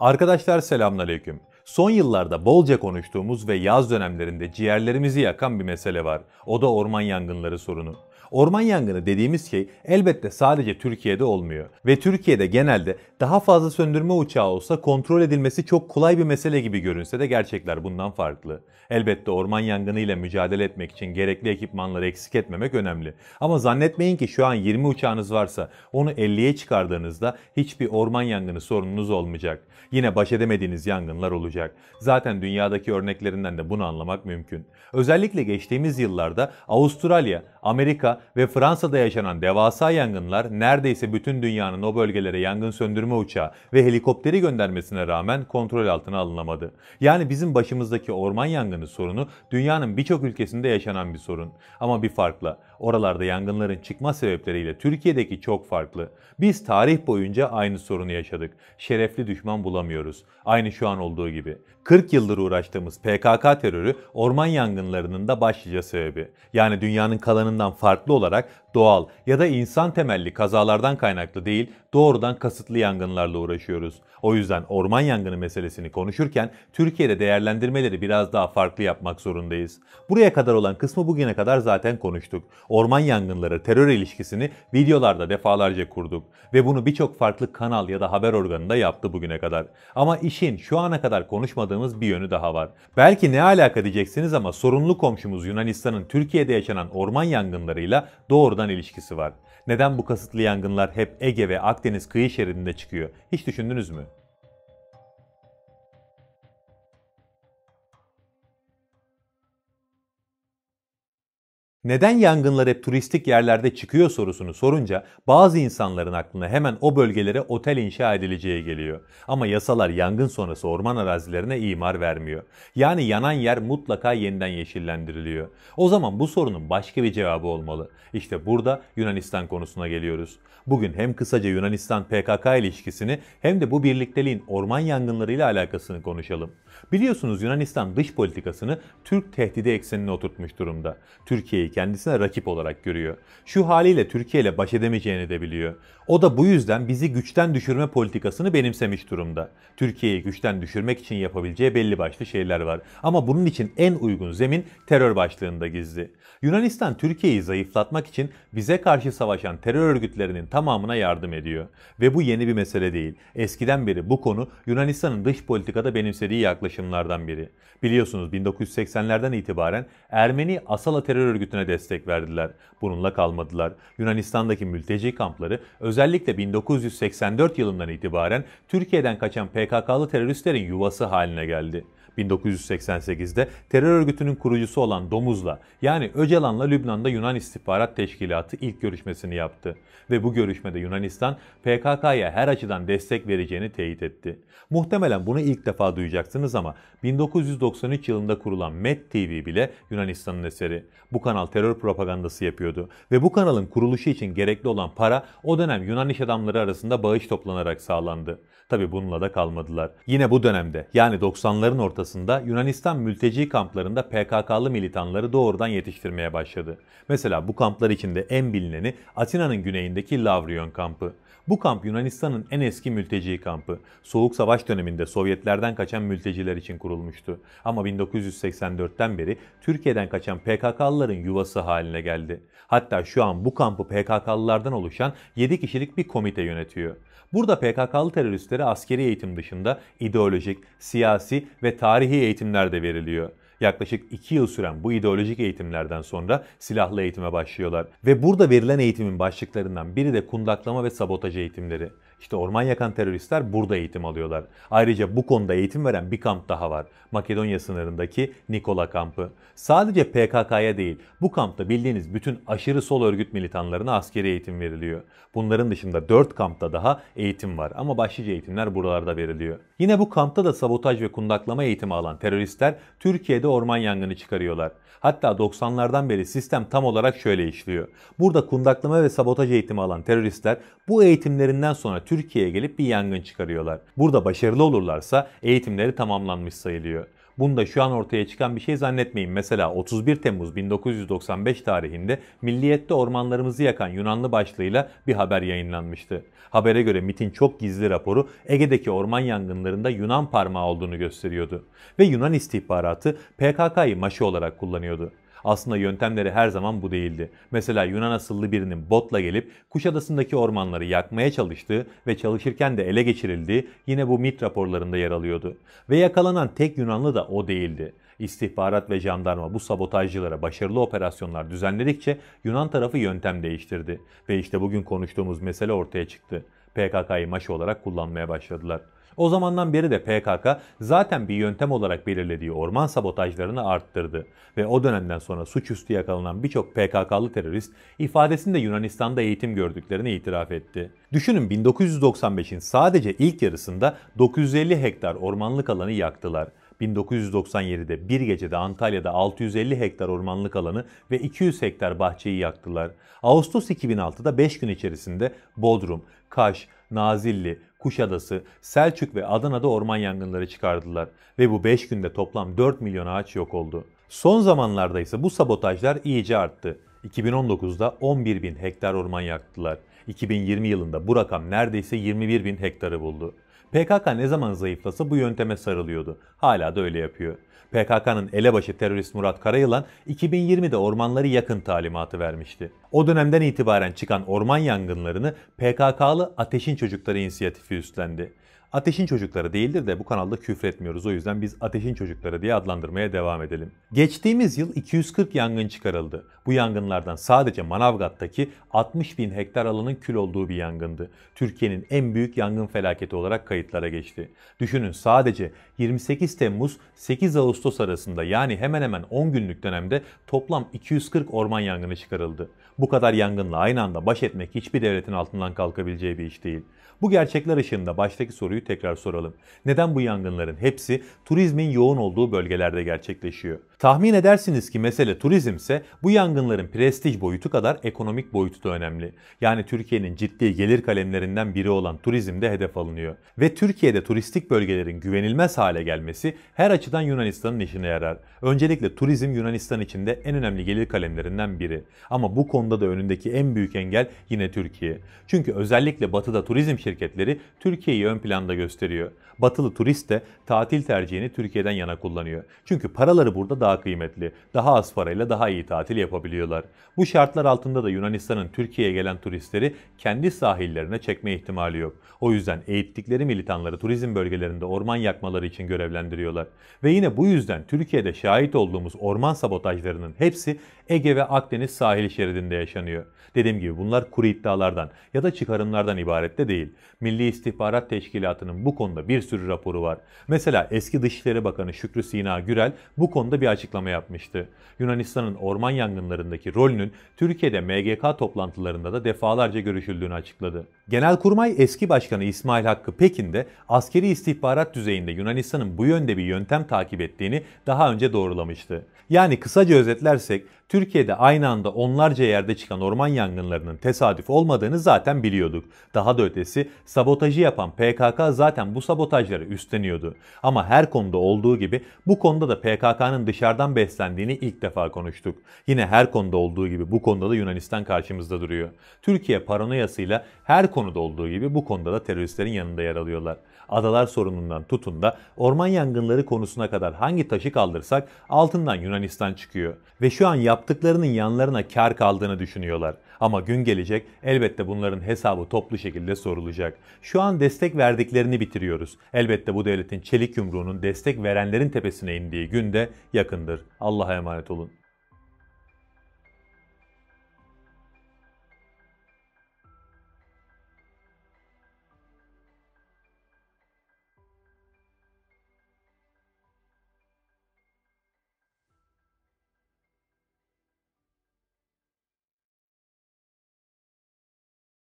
Arkadaşlar selamünaleyküm. Son yıllarda bolca konuştuğumuz ve yaz dönemlerinde ciğerlerimizi yakan bir mesele var. O da orman yangınları sorunu. Orman yangını dediğimiz şey elbette sadece Türkiye'de olmuyor. Ve Türkiye'de genelde daha fazla söndürme uçağı olsa kontrol edilmesi çok kolay bir mesele gibi görünse de gerçekler bundan farklı. Elbette orman yangını ile mücadele etmek için gerekli ekipmanları eksik etmemek önemli. Ama zannetmeyin ki şu an 20 uçağınız varsa onu 50'ye çıkardığınızda hiçbir orman yangını sorununuz olmayacak. Yine baş edemediğiniz yangınlar olacak. Zaten dünyadaki örneklerinden de bunu anlamak mümkün. Özellikle geçtiğimiz yıllarda Avustralya, Amerika ve Fransa'da yaşanan devasa yangınlar neredeyse bütün dünyanın o bölgelere yangın söndürme uçağı ve helikopteri göndermesine rağmen kontrol altına alınamadı. Yani bizim başımızdaki orman yangını sorunu dünyanın birçok ülkesinde yaşanan bir sorun. Ama bir farkla Oralarda yangınların çıkma sebepleriyle Türkiye'deki çok farklı. Biz tarih boyunca aynı sorunu yaşadık. Şerefli düşman bulamıyoruz. Aynı şu an olduğu gibi. 40 yıldır uğraştığımız PKK terörü orman yangınlarının da başlıca sebebi. Yani dünyanın kalanından farklı olarak doğal ya da insan temelli kazalardan kaynaklı değil doğrudan kasıtlı yangınlarla uğraşıyoruz. O yüzden orman yangını meselesini konuşurken Türkiye'de değerlendirmeleri biraz daha farklı yapmak zorundayız. Buraya kadar olan kısmı bugüne kadar zaten konuştuk. Orman yangınları terör ilişkisini videolarda defalarca kurduk ve bunu birçok farklı kanal ya da haber organında yaptı bugüne kadar. Ama işin şu ana kadar konuşmadığımız bir yönü daha var. Belki ne alaka diyeceksiniz ama sorunlu komşumuz Yunanistan'ın Türkiye'de yaşanan orman yangınlarıyla doğrudan yakından ilişkisi var. Neden bu kasıtlı yangınlar hep Ege ve Akdeniz kıyı şeridinde çıkıyor? Hiç düşündünüz mü? Neden yangınlar hep turistik yerlerde çıkıyor sorusunu sorunca bazı insanların aklına hemen o bölgelere otel inşa edileceği geliyor. Ama yasalar yangın sonrası orman arazilerine imar vermiyor. Yani yanan yer mutlaka yeniden yeşillendiriliyor. O zaman bu sorunun başka bir cevabı olmalı. İşte burada Yunanistan konusuna geliyoruz. Bugün hem kısaca Yunanistan PKK ilişkisini hem de bu birlikteliğin orman yangınlarıyla alakasını konuşalım. Biliyorsunuz Yunanistan dış politikasını Türk tehdidi eksenine oturtmuş durumda. Türkiye'yi kendisine rakip olarak görüyor. Şu haliyle Türkiye ile baş edemeyeceğini de biliyor. O da bu yüzden bizi güçten düşürme politikasını benimsemiş durumda. Türkiye'yi güçten düşürmek için yapabileceği belli başlı şeyler var. Ama bunun için en uygun zemin terör başlığında gizli. Yunanistan Türkiye'yi zayıflatmak için bize karşı savaşan terör örgütlerinin tamamına yardım ediyor. Ve bu yeni bir mesele değil. Eskiden beri bu konu Yunanistan'ın dış politikada benimsediği yaklaşımlardan biri. Biliyorsunuz 1980'lerden itibaren Ermeni Asala terör örgütüne destek verdiler. Bununla kalmadılar. Yunanistan'daki mülteci kampları özellikle 1984 yılından itibaren Türkiye'den kaçan PKK'lı teröristlerin yuvası haline geldi. 1988'de terör örgütünün kurucusu olan Domuz'la yani Öcalan'la Lübnan'da Yunan İstihbarat Teşkilatı ilk görüşmesini yaptı ve bu görüşmede Yunanistan PKK'ya her açıdan destek vereceğini teyit etti. Muhtemelen bunu ilk defa duyacaksınız ama 1993 yılında kurulan Met TV bile Yunanistan'ın eseri. Bu kanal terör propagandası yapıyordu ve bu kanalın kuruluşu için gerekli olan para o dönem Yunan iş adamları arasında bağış toplanarak sağlandı. Tabi bununla da kalmadılar. Yine bu dönemde yani 90'ların ortasında Yunanistan mülteci kamplarında PKK'lı militanları doğrudan yetiştirmeye başladı. Mesela bu kamplar içinde en bilineni Atina'nın güneyindeki Lavrion kampı. Bu kamp Yunanistan'ın en eski mülteci kampı. Soğuk Savaş döneminde Sovyetlerden kaçan mülteciler için kurulmuştu. Ama 1984'ten beri Türkiye'den kaçan PKK'lıların yuvası haline geldi. Hatta şu an bu kampı PKK'lılardan oluşan 7 kişilik bir komite yönetiyor. Burada PKK'lı teröristlere askeri eğitim dışında ideolojik, siyasi ve tarihi eğitimler de veriliyor. Yaklaşık 2 yıl süren bu ideolojik eğitimlerden sonra silahlı eğitime başlıyorlar. Ve burada verilen eğitimin başlıklarından biri de kundaklama ve sabotaj eğitimleri. İşte orman yakan teröristler burada eğitim alıyorlar. Ayrıca bu konuda eğitim veren bir kamp daha var. Makedonya sınırındaki Nikola kampı. Sadece PKK'ya değil, bu kampta bildiğiniz bütün aşırı sol örgüt militanlarına askeri eğitim veriliyor. Bunların dışında 4 kampta daha eğitim var ama başlıca eğitimler buralarda veriliyor. Yine bu kampta da sabotaj ve kundaklama eğitimi alan teröristler Türkiye'de orman yangını çıkarıyorlar. Hatta 90'lardan beri sistem tam olarak şöyle işliyor. Burada kundaklama ve sabotaj eğitimi alan teröristler bu eğitimlerinden sonra Türkiye'ye gelip bir yangın çıkarıyorlar. Burada başarılı olurlarsa eğitimleri tamamlanmış sayılıyor. Bunda şu an ortaya çıkan bir şey zannetmeyin. Mesela 31 Temmuz 1995 tarihinde milliyette ormanlarımızı yakan Yunanlı başlığıyla bir haber yayınlanmıştı. Habere göre MIT'in çok gizli raporu Ege'deki orman yangınlarında Yunan parmağı olduğunu gösteriyordu. Ve Yunan istihbaratı PKK'yı maşı olarak kullanıyordu. Aslında yöntemleri her zaman bu değildi. Mesela Yunan asıllı birinin botla gelip Kuşadası'ndaki ormanları yakmaya çalıştığı ve çalışırken de ele geçirildiği yine bu MIT raporlarında yer alıyordu. Ve yakalanan tek Yunanlı da o değildi. İstihbarat ve jandarma bu sabotajcılara başarılı operasyonlar düzenledikçe Yunan tarafı yöntem değiştirdi. Ve işte bugün konuştuğumuz mesele ortaya çıktı. PKK'yı maş olarak kullanmaya başladılar. O zamandan beri de PKK zaten bir yöntem olarak belirlediği orman sabotajlarını arttırdı ve o dönemden sonra suçüstü yakalanan birçok PKK'lı terörist ifadesinde Yunanistan'da eğitim gördüklerini itiraf etti. Düşünün 1995'in sadece ilk yarısında 950 hektar ormanlık alanı yaktılar. 1997'de bir gecede Antalya'da 650 hektar ormanlık alanı ve 200 hektar bahçeyi yaktılar. Ağustos 2006'da 5 gün içerisinde Bodrum, Kaş, Nazilli, Kuşadası, Selçuk ve Adana'da orman yangınları çıkardılar ve bu 5 günde toplam 4 milyon ağaç yok oldu. Son zamanlarda ise bu sabotajlar iyice arttı. 2019'da 11 bin hektar orman yaktılar. 2020 yılında bu rakam neredeyse 21 bin hektarı buldu. PKK ne zaman zayıflasa bu yönteme sarılıyordu. Hala da öyle yapıyor. PKK'nın elebaşı terörist Murat Karayılan 2020'de ormanları yakın talimatı vermişti. O dönemden itibaren çıkan orman yangınlarını PKK'lı Ateşin Çocukları inisiyatifi üstlendi. Ateşin çocukları değildir de bu kanalda küfretmiyoruz. O yüzden biz Ateşin çocukları diye adlandırmaya devam edelim. Geçtiğimiz yıl 240 yangın çıkarıldı. Bu yangınlardan sadece Manavgat'taki 60 bin hektar alanın kül olduğu bir yangındı. Türkiye'nin en büyük yangın felaketi olarak kayıtlara geçti. Düşünün sadece 28 Temmuz 8 Ağustos arasında yani hemen hemen 10 günlük dönemde toplam 240 orman yangını çıkarıldı. Bu kadar yangınla aynı anda baş etmek hiçbir devletin altından kalkabileceği bir iş değil. Bu gerçekler ışığında baştaki soruyu tekrar soralım. Neden bu yangınların hepsi turizmin yoğun olduğu bölgelerde gerçekleşiyor? Tahmin edersiniz ki mesele turizmse bu yangınların prestij boyutu kadar ekonomik boyutu da önemli. Yani Türkiye'nin ciddi gelir kalemlerinden biri olan turizmde hedef alınıyor. Ve Türkiye'de turistik bölgelerin güvenilmez hale gelmesi her açıdan Yunanistan'ın işine yarar. Öncelikle turizm Yunanistan içinde en önemli gelir kalemlerinden biri. Ama bu konuda da önündeki en büyük engel yine Türkiye. Çünkü özellikle batıda turizm şirketleri Türkiye'yi ön planda gösteriyor. Batılı turist de tatil tercihini Türkiye'den yana kullanıyor. Çünkü paraları burada daha kıymetli. Daha az parayla daha iyi tatil yapabiliyorlar. Bu şartlar altında da Yunanistan'ın Türkiye'ye gelen turistleri kendi sahillerine çekme ihtimali yok. O yüzden eğittikleri militanları turizm bölgelerinde orman yakmaları için görevlendiriyorlar. Ve yine bu yüzden Türkiye'de şahit olduğumuz orman sabotajlarının hepsi Ege ve Akdeniz sahil şeridinde yaşanıyor. Dediğim gibi bunlar kuru iddialardan ya da çıkarımlardan ibaret de değil. Milli İstihbarat Teşkilatı'nın bu konuda bir sürü raporu var. Mesela eski Dışişleri Bakanı Şükrü Sina Gürel bu konuda bir açıklama yapmıştı. Yunanistan'ın orman yangınlarındaki rolünün Türkiye'de MGK toplantılarında da defalarca görüşüldüğünü açıkladı. Genelkurmay eski başkanı İsmail Hakkı Pekin de askeri istihbarat düzeyinde Yunanistan'ın bu yönde bir yöntem takip ettiğini daha önce doğrulamıştı. Yani kısaca özetlersek Türkiye'de aynı anda onlarca yerde çıkan orman yangınlarının tesadüf olmadığını zaten biliyorduk. Daha da ötesi sabotajı yapan PKK zaten bu sabotajları üstleniyordu. Ama her konuda olduğu gibi bu konuda da PKK'nın dışarıdan beslendiğini ilk defa konuştuk. Yine her konuda olduğu gibi bu konuda da Yunanistan karşımızda duruyor. Türkiye paranoyasıyla her konuda olduğu gibi bu konuda da teröristlerin yanında yer alıyorlar adalar sorunundan tutun da orman yangınları konusuna kadar hangi taşı kaldırsak altından Yunanistan çıkıyor. Ve şu an yaptıklarının yanlarına kar kaldığını düşünüyorlar. Ama gün gelecek elbette bunların hesabı toplu şekilde sorulacak. Şu an destek verdiklerini bitiriyoruz. Elbette bu devletin çelik yumruğunun destek verenlerin tepesine indiği gün de yakındır. Allah'a emanet olun.